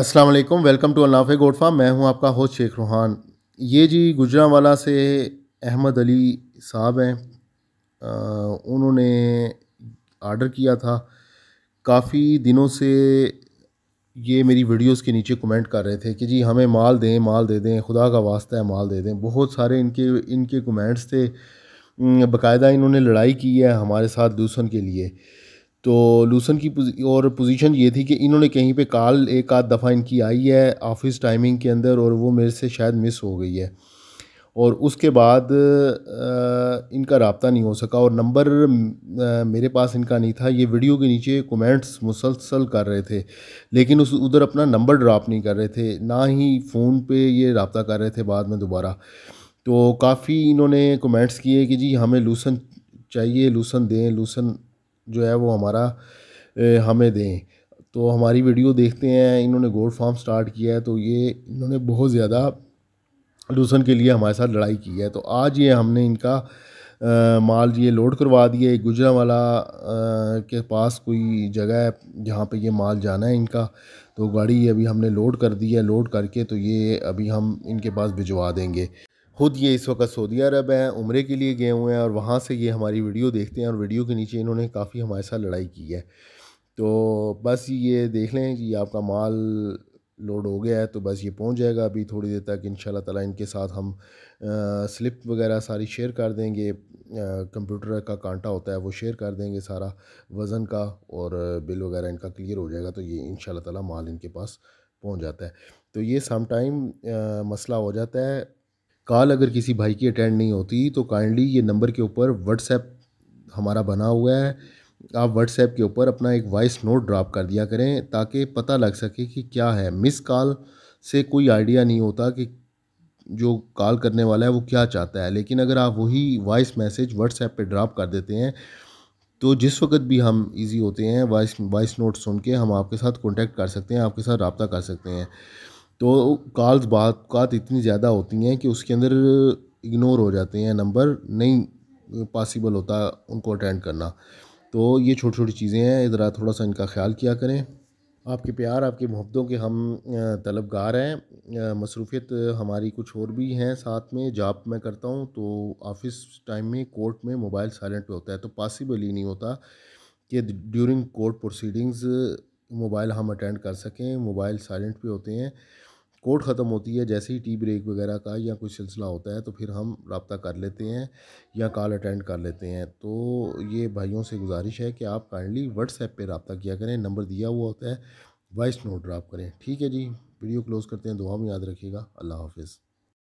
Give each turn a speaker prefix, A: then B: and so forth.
A: अस्सलाम वालेकुम welcome to अल्लाफ़े गोड फार्म मैं हूं आपका होस्ट शेख रूहान ये जी गुजरावाला से अहमद अली साहब हैं उन्होंने आर्डर किया था काफ़ी दिनों से ये मेरी वीडियोस के नीचे कमेंट कर रहे थे कि जी हमें माल दें माल दे दें खुदा का वास्ता है माल दे दें बहुत सारे इनके इनके कमेंट्स थे बाकायदा इन्होंने लड़ाई की है हमारे साथ दूसरों के लिए तो लूसन की पुजी और पोजीशन ये थी कि इन्होंने कहीं पे कॉल एक आध दफ़ा इनकी आई है ऑफिस टाइमिंग के अंदर और वो मेरे से शायद मिस हो गई है और उसके बाद इनका रबता नहीं हो सका और नंबर मेरे पास इनका नहीं था ये वीडियो के नीचे कमेंट्स मुसलसल कर रहे थे लेकिन उस उधर अपना नंबर ड्राप नहीं कर रहे थे ना ही फ़ोन पे ये रबता कर रहे थे बाद में दोबारा तो काफ़ी इन्होंने कमेंट्स किए कि जी हमें लूसन चाहिए लूसन दें लूसन जो है वो हमारा हमें दें तो हमारी वीडियो देखते हैं इन्होंने गोल्ड फार्म स्टार्ट किया है तो ये इन्होंने बहुत ज़्यादा लूसन के लिए हमारे साथ लड़ाई की है तो आज ये हमने इनका आ, माल ये लोड करवा दिए गुजरा वाला के पास कोई जगह है जहाँ पे ये माल जाना है इनका तो गाड़ी अभी हमने लोड कर दी है लोड करके तो ये अभी हम इनके पास भिजवा देंगे खुद ये इस वक्त सऊदी अरब हैं उम्र के लिए गए हुए हैं और वहाँ से ये हमारी वीडियो देखते हैं और वीडियो के नीचे इन्होंने काफ़ी हमारे साथ लड़ाई की है तो बस ये देख लें कि आपका माल लोड हो गया है तो बस ये पहुंच जाएगा अभी थोड़ी देर तक इन ताला इनके साथ हम आ, स्लिप वगैरह सारी शेयर कर देंगे कंप्यूटर का कांटा होता है वो शेयर कर देंगे सारा वज़न का और बिल वगैरह इनका क्लियर हो जाएगा तो ये इन ताला माल इनके पास पहुंच जाता है तो ये सम टाइम मसला हो जाता है कॉल अगर किसी भाई की अटेंड नहीं होती तो काइंडली ये नंबर के ऊपर व्हाट्सएप हमारा बना हुआ है आप व्हाट्सएप के ऊपर अपना एक वॉइस नोट ड्रॉप कर दिया करें ताकि पता लग सके कि क्या है मिस कॉल से कोई आइडिया नहीं होता कि जो कॉल करने वाला है वो क्या चाहता है लेकिन अगर आप वही वॉइस मैसेज व्हाट्सएप पे ड्रॉप कर देते हैं तो जिस वक्त भी हम इजी होते हैं वॉइस वॉइस नोट सुन के हम आपके साथ कांटेक्ट कर सकते हैं आपके साथ रबता कर सकते हैं तो कॉल्स बात बात इतनी ज़्यादा होती हैं कि उसके अंदर इग्नोर हो जाते हैं नंबर नहीं पॉसिबल होता उनको अटेंड करना तो ये छोटी छोटी चीज़ें हैं इधर थोड़ा सा इनका ख्याल किया करें आपके प्यार आपके मोहब्बतों के हम तलबगार हैं मसरूफियत हमारी कुछ और भी हैं साथ में जॉब मैं करता हूँ तो ऑफिस टाइम में कोर्ट में मोबाइल साइलेंट पे होता है तो पॉसिबल ही नहीं होता कि ड्यूरिंग कोर्ट प्रोसीडिंग्स मोबाइल हम अटेंड कर सकें मोबाइल साइलेंट पे होते हैं कोर्ट ख़त्म होती है जैसे ही टी ब्रेक वगैरह का या कोई सिलसिला होता है तो फिर हम रबता कर लेते हैं या कॉल अटेंड कर लेते हैं तो ये भाइयों से गुजारिश है कि आप काइंडली व्हाट्सएप पर रबता किया करें नंबर दिया हुआ होता है वॉइस नोट ड्राप करें ठीक है जी वीडियो क्लोज़ करते हैं दुआ में याद रखिएगा अल्लाह हाफिज़